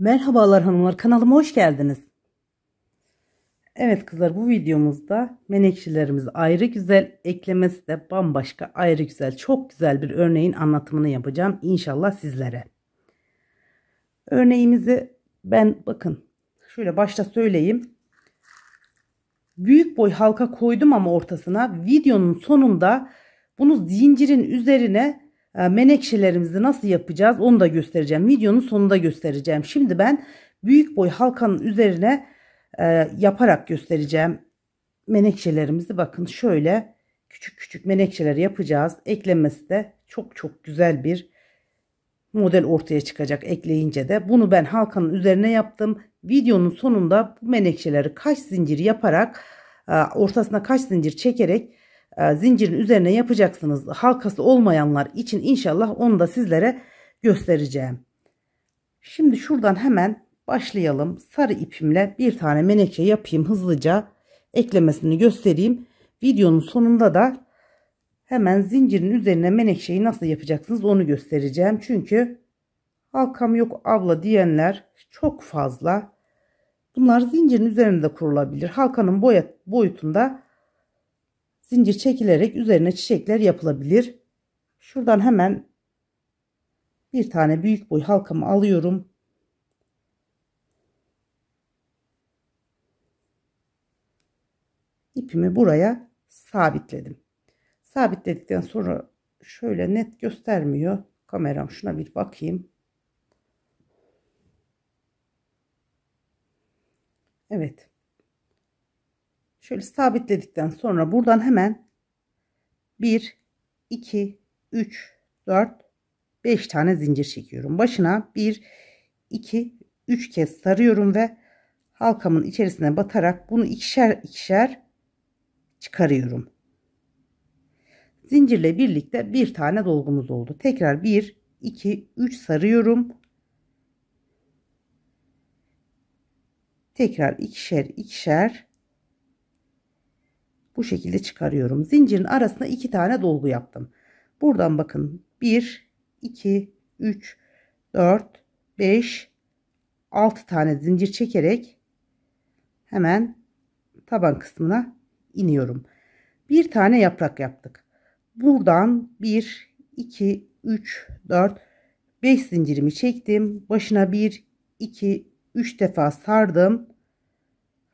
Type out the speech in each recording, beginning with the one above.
Merhabalar hanımlar kanalıma hoş geldiniz. Evet kızlar bu videomuzda menekşelerimiz ayrı güzel eklemesi de bambaşka ayrı güzel çok güzel bir örneğin anlatımını yapacağım inşallah sizlere. Örneğimizi ben bakın şöyle başta söyleyeyim. Büyük boy halka koydum ama ortasına videonun sonunda bunu zincirin üzerine ee, menekşelerimizi nasıl yapacağız onu da göstereceğim. Videonun sonunda göstereceğim. Şimdi ben büyük boy halkanın üzerine e, yaparak göstereceğim menekşelerimizi. Bakın şöyle küçük küçük menekşeler yapacağız. Eklemesi de çok çok güzel bir model ortaya çıkacak ekleyince de. Bunu ben halkanın üzerine yaptım. Videonun sonunda bu menekşeleri kaç zincir yaparak e, ortasına kaç zincir çekerek e, zincirin üzerine yapacaksınız. Halkası olmayanlar için inşallah onu da sizlere göstereceğim. Şimdi şuradan hemen başlayalım. Sarı ipimle bir tane menekşe yapayım hızlıca. Eklemesini göstereyim. Videonun sonunda da hemen zincirin üzerine menekşeyi nasıl yapacaksınız onu göstereceğim. Çünkü halkam yok abla diyenler çok fazla. Bunlar zincirin üzerinde kurulabilir. Halkanın boyut, boyutunda zincir çekilerek üzerine çiçekler yapılabilir. Şuradan hemen bir tane büyük boy halkamı alıyorum. İpimi buraya sabitledim. Sabitledikten sonra şöyle net göstermiyor. Kameram şuna bir bakayım. Evet. Şöyle sabitledikten sonra buradan hemen 1, 2, 3, 4, 5 tane zincir çekiyorum. Başına 1, 2, 3 kez sarıyorum ve halkamın içerisine batarak bunu ikişer ikişer çıkarıyorum. Zincirle birlikte bir tane dolgumuz oldu. Tekrar 1, 2, 3 sarıyorum. Tekrar ikişer ikişer bu şekilde çıkarıyorum. Zincirin arasına iki tane dolgu yaptım. Buradan bakın 1, 2, 3, 4, 5, 6 tane zincir çekerek hemen taban kısmına iniyorum. Bir tane yaprak yaptık. Buradan 1, 2, 3, 4, 5 zincirimi çektim. Başına 1, 2, 3 defa sardım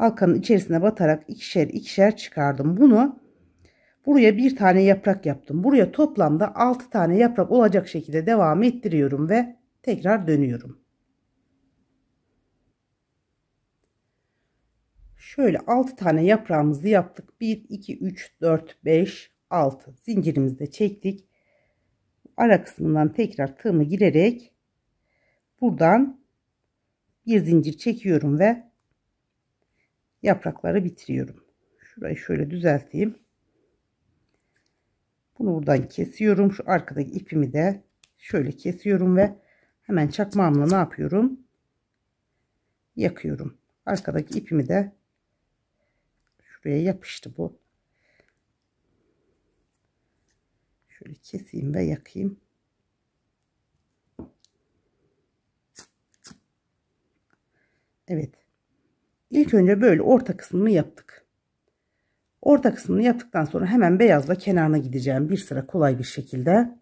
halkanın içerisine batarak ikişer ikişer çıkardım. Bunu buraya bir tane yaprak yaptım. Buraya toplamda 6 tane yaprak olacak şekilde devam ettiriyorum ve tekrar dönüyorum. Şöyle 6 tane yaprağımızı yaptık. 1, 2, 3, 4, 5, 6 zincirimizi de çektik. Ara kısmından tekrar tığımı girerek buradan bir zincir çekiyorum ve yaprakları bitiriyorum. Şurayı şöyle düzelteyim. Bunu buradan kesiyorum. Şu arkadaki ipimi de şöyle kesiyorum ve hemen çakmağımla ne yapıyorum? Yakıyorum. Arkadaki ipimi de şuraya yapıştı bu. Şöyle keseyim ve yakayım. Evet. İlk önce böyle orta kısmını yaptık. Orta kısmını yaptıktan sonra hemen beyazla kenarına gideceğim. Bir sıra kolay bir şekilde.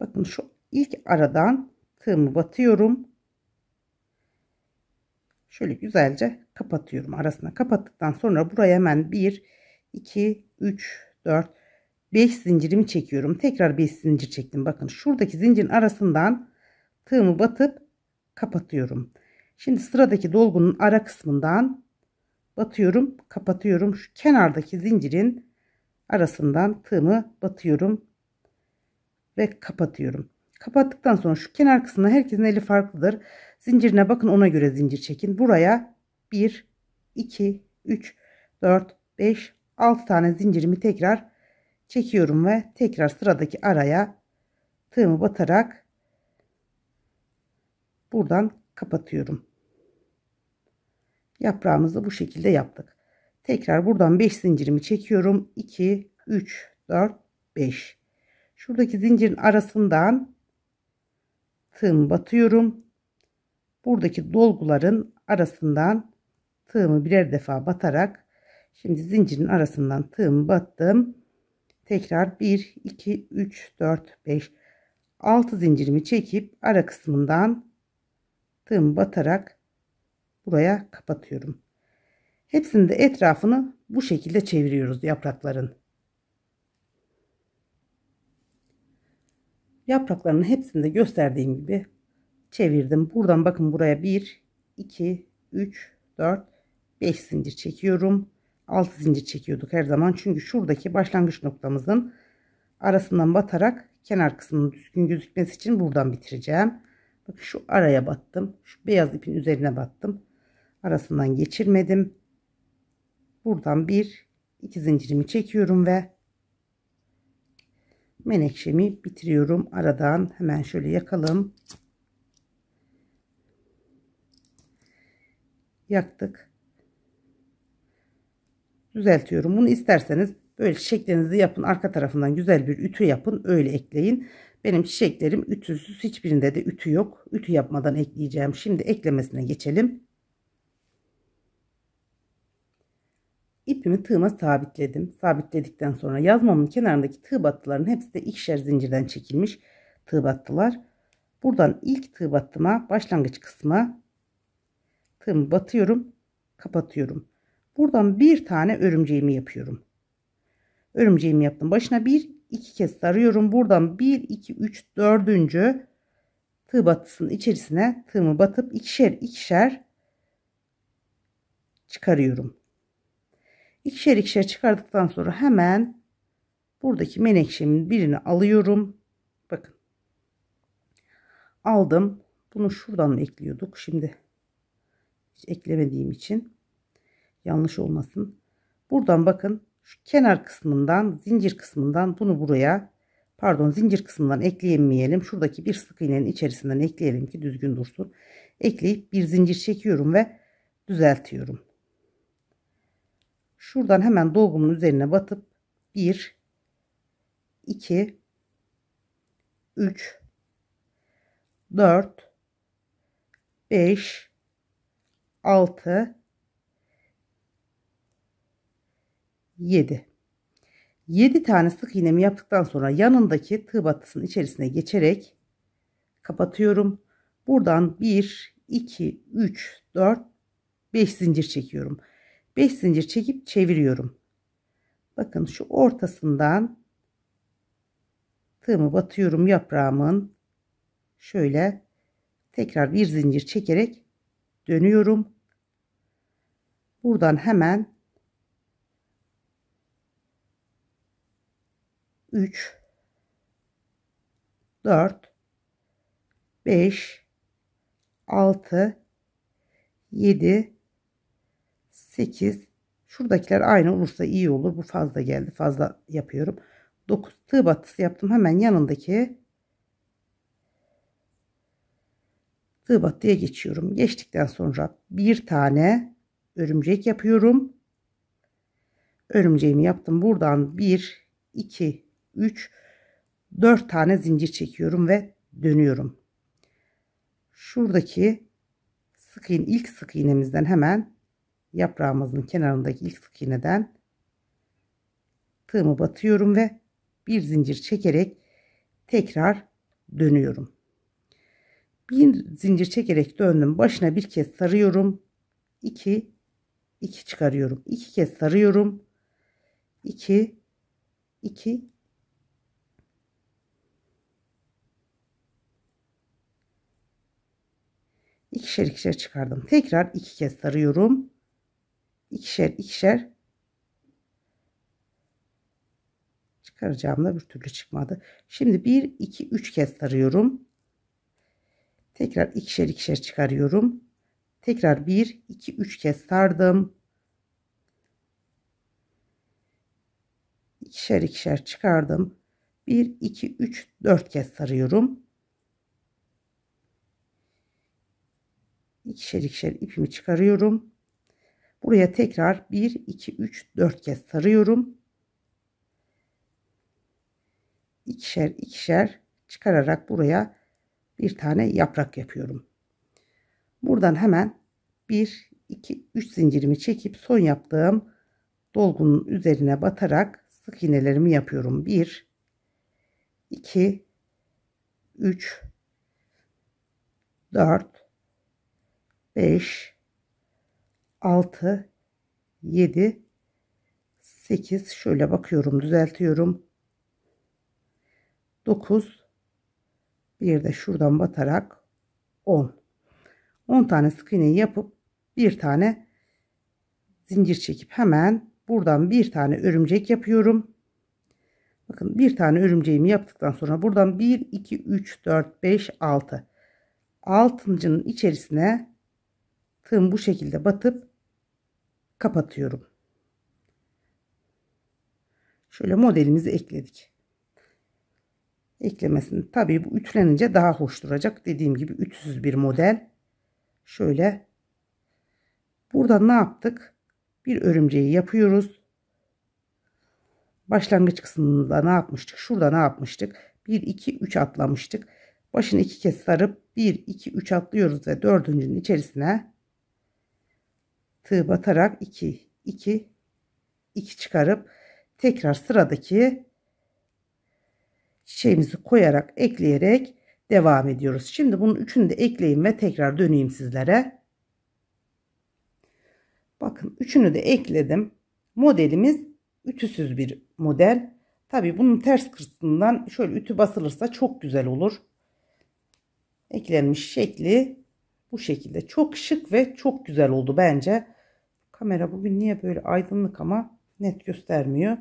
Bakın şu ilk aradan tığımı batıyorum. Şöyle güzelce kapatıyorum. Arasına kapattıktan sonra buraya hemen 1, 2, 3, 4, 5 zincirimi çekiyorum. Tekrar 5 zincir çektim. Bakın şuradaki zincirin arasından tığımı batıp kapatıyorum. Şimdi sıradaki dolgunun ara kısmından batıyorum, kapatıyorum. Şu kenardaki zincirin arasından tığımı batıyorum ve kapatıyorum. Kapattıktan sonra şu kenar kısmına herkesin eli farklıdır. Zincirine bakın ona göre zincir çekin. Buraya 1, 2, 3, 4, 5, 6 tane zincirimi tekrar çekiyorum ve tekrar sıradaki araya tığımı batarak buradan kapatıyorum. Yaprağımızı bu şekilde yaptık. Tekrar buradan 5 zincirimi çekiyorum. 2, 3, 4, 5. Şuradaki zincirin arasından tığımı batıyorum. Buradaki dolguların arasından tığımı birer defa batarak şimdi zincirin arasından tığımı battım. Tekrar 1, 2, 3, 4, 5, 6 zincirimi çekip ara kısmından tığımı batarak buraya kapatıyorum. Hepsinin de etrafını bu şekilde çeviriyoruz yaprakların. Yaprakların hepsini de gösterdiğim gibi çevirdim. Buradan bakın buraya 1, 2, 3, 4, 5 zincir çekiyorum. 6 zincir çekiyorduk her zaman. Çünkü şuradaki başlangıç noktamızın arasından batarak kenar kısmının düzgün gözükmesi için buradan bitireceğim. Bak şu araya battım. Şu beyaz ipin üzerine battım. Arasından geçirmedim. Buradan bir iki zincirimi çekiyorum ve menekşemi bitiriyorum. Aradan hemen şöyle yakalım. Yaktık. Düzeltiyorum. Bunu isterseniz böyle şeklinizi yapın. Arka tarafından güzel bir ütü yapın. Öyle ekleyin. Benim çiçeklerim ütüsüz. Hiçbirinde de ütü yok. Ütü yapmadan ekleyeceğim. Şimdi eklemesine geçelim. İpimi tığıma sabitledim. Sabitledikten sonra yazmamın kenarındaki tığ battıların hepsi de ikişer zincirden çekilmiş tığ battılar. Buradan ilk tığ battıma başlangıç kısmı tığımı batıyorum, kapatıyorum. Buradan bir tane örümceğimi yapıyorum. Örümceğimi yaptım. Başına bir, iki kez sarıyorum. Buradan 1, 2, 3, 4. tığ batısının içerisine tığımı batıp ikişer ikişer çıkarıyorum. İkişer ikişer çıkardıktan sonra hemen buradaki menekşemin birini alıyorum. Bakın. Aldım. Bunu şuradan mı ekliyorduk? Şimdi hiç eklemediğim için yanlış olmasın. Buradan bakın şu kenar kısmından zincir kısmından bunu buraya pardon zincir kısmından ekleyemeyelim. Şuradaki bir sık iğnenin içerisinden ekleyelim ki düzgün dursun. Ekleyip bir zincir çekiyorum ve düzeltiyorum. Şuradan hemen dolgumun üzerine batıp 1 2 3 4 5 6 7. 7 tane sık iğnemi yaptıktan sonra yanındaki tığ batısının içerisine geçerek kapatıyorum. Buradan 1, 2, 3, 4, 5 zincir çekiyorum. 5 zincir çekip çeviriyorum. Bakın şu ortasından tığımı batıyorum yaprağımın. Şöyle tekrar bir zincir çekerek dönüyorum. Buradan hemen 3 4 5 6 7 8 Şuradakiler aynı olursa iyi olur. Bu fazla geldi. Fazla yapıyorum. 9 tığ batısı yaptım. Hemen yanındaki tığ battıya geçiyorum. Geçtikten sonra bir tane örümcek yapıyorum. Örümceğimi yaptım. Buradan 1 2 3 4 tane zincir çekiyorum ve dönüyorum. Şuradaki sık iğne, ilk sık iğnemizden hemen yaprağımızın kenarındaki ilk sık iğneden tığımı batıyorum ve bir zincir çekerek tekrar dönüyorum. Bir zincir çekerek döndüm. Başına bir kez sarıyorum. 2 2 çıkarıyorum. 2 kez sarıyorum. 2 2 ikişer ikişer çıkardım. Tekrar iki kez sarıyorum. İkişer ikişer çıkaracağım da bir türlü çıkmadı. Şimdi 1 2 3 kez sarıyorum. Tekrar ikişer ikişer çıkarıyorum. Tekrar 1 2 3 kez sardım. İkişer ikişer çıkardım. 1 2 3 4 kez sarıyorum. ikişer ikişer ipimi çıkarıyorum. Buraya tekrar 1 2 3 4 kez sarıyorum. İkişer ikişer çıkararak buraya bir tane yaprak yapıyorum. Buradan hemen 1 2 3 zincirimi çekip son yaptığım dolgunun üzerine batarak sık iğnelerimi yapıyorum. 1 2 3 4 5 6 7 8 şöyle bakıyorum düzeltiyorum 9 bir de şuradan batarak 10 10 tane sık iğne yapıp bir tane zincir çekip hemen buradan bir tane örümcek yapıyorum bakın bir tane örümceğimi yaptıktan sonra buradan 1 2 3 4 5 6 altıncının içerisine tığım bu şekilde batıp kapatıyorum. Şöyle modelimizi ekledik. Eklemesini tabii bu ütülenince daha hoş duracak. Dediğim gibi ütüsüz bir model. Şöyle burada ne yaptık? Bir örümceği yapıyoruz. Başlangıç kısmında ne yapmıştık? Şurada ne yapmıştık? 1 2 3 atlamıştık. Başını iki kez sarıp 1 2 3 atlıyoruz ve dördüncünün içerisine tığ batarak 2 2 2 çıkarıp tekrar sıradaki çiçeğimizi koyarak ekleyerek devam ediyoruz. Şimdi bunun üçünü de ekleyeyim ve tekrar döneyim sizlere. Bakın üçünü de ekledim. Modelimiz ütüsüz bir model. Tabi bunun ters kısmından şöyle ütü basılırsa çok güzel olur. Eklenmiş şekli bu şekilde. Çok şık ve çok güzel oldu bence. Kamera bugün niye böyle aydınlık ama net göstermiyor.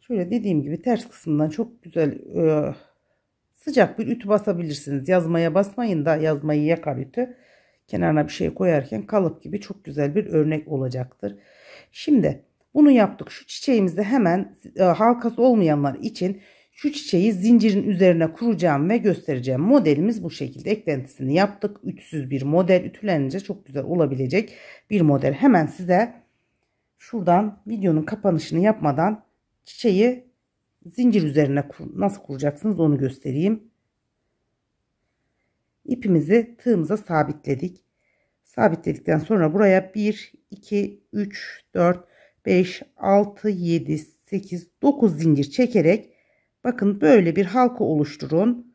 Şöyle dediğim gibi ters kısmından çok güzel e, sıcak bir ütü basabilirsiniz. Yazmaya basmayın da yazmayı yakar ütü. Kenarına bir şey koyarken kalıp gibi çok güzel bir örnek olacaktır. Şimdi bunu yaptık. Şu çiçeğimizi hemen e, halkası olmayanlar için şu çiçeği zincirin üzerine kuracağım ve göstereceğim. Modelimiz bu şekilde. Eklentisini yaptık. ütüsüz bir model. Ütülenince çok güzel olabilecek bir model. Hemen size şuradan videonun kapanışını yapmadan çiçeği zincir üzerine nasıl kuracaksınız onu göstereyim. İpimizi tığımıza sabitledik. Sabitledikten sonra buraya 1, 2, 3, 4, 5, 6, 7, 8, 9 zincir çekerek Bakın böyle bir halka oluşturun.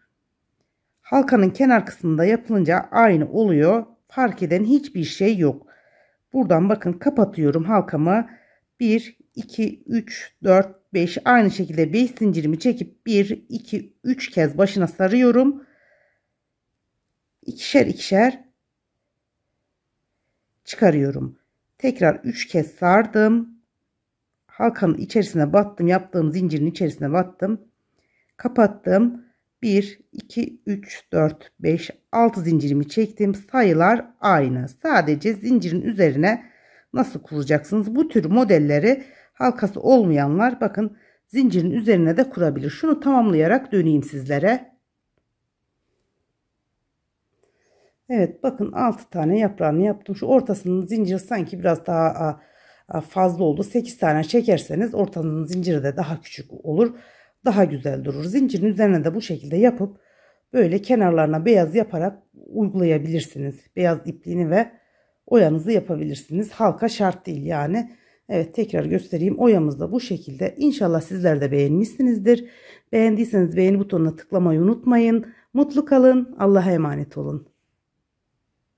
Halkanın kenar kısmında yapılınca aynı oluyor. Fark eden hiçbir şey yok. Buradan bakın kapatıyorum halkamı. 1, 2, 3, 4, 5 aynı şekilde 5 zincirimi çekip 1, 2, 3 kez başına sarıyorum. İkişer ikişer çıkarıyorum. Tekrar 3 kez sardım. Halkanın içerisine battım. Yaptığım zincirin içerisine battım kapattım. 1, 2, 3, 4, 5, 6 zincirimi çektim. Sayılar aynı. Sadece zincirin üzerine nasıl kuracaksınız? Bu tür modelleri halkası olmayanlar bakın zincirin üzerine de kurabilir. Şunu tamamlayarak döneyim sizlere. Evet bakın 6 tane yaprağını yaptım. Şu ortasının zinciri sanki biraz daha fazla oldu. 8 tane çekerseniz ortasının zinciri de daha küçük olur daha güzel durur. Zincirin üzerine de bu şekilde yapıp böyle kenarlarına beyaz yaparak uygulayabilirsiniz. Beyaz ipliğini ve oyanızı yapabilirsiniz. Halka şart değil yani. Evet tekrar göstereyim. Oyamız da bu şekilde. İnşallah sizler de beğenmişsinizdir. Beğendiyseniz beğeni butonuna tıklamayı unutmayın. Mutlu kalın. Allah'a emanet olun.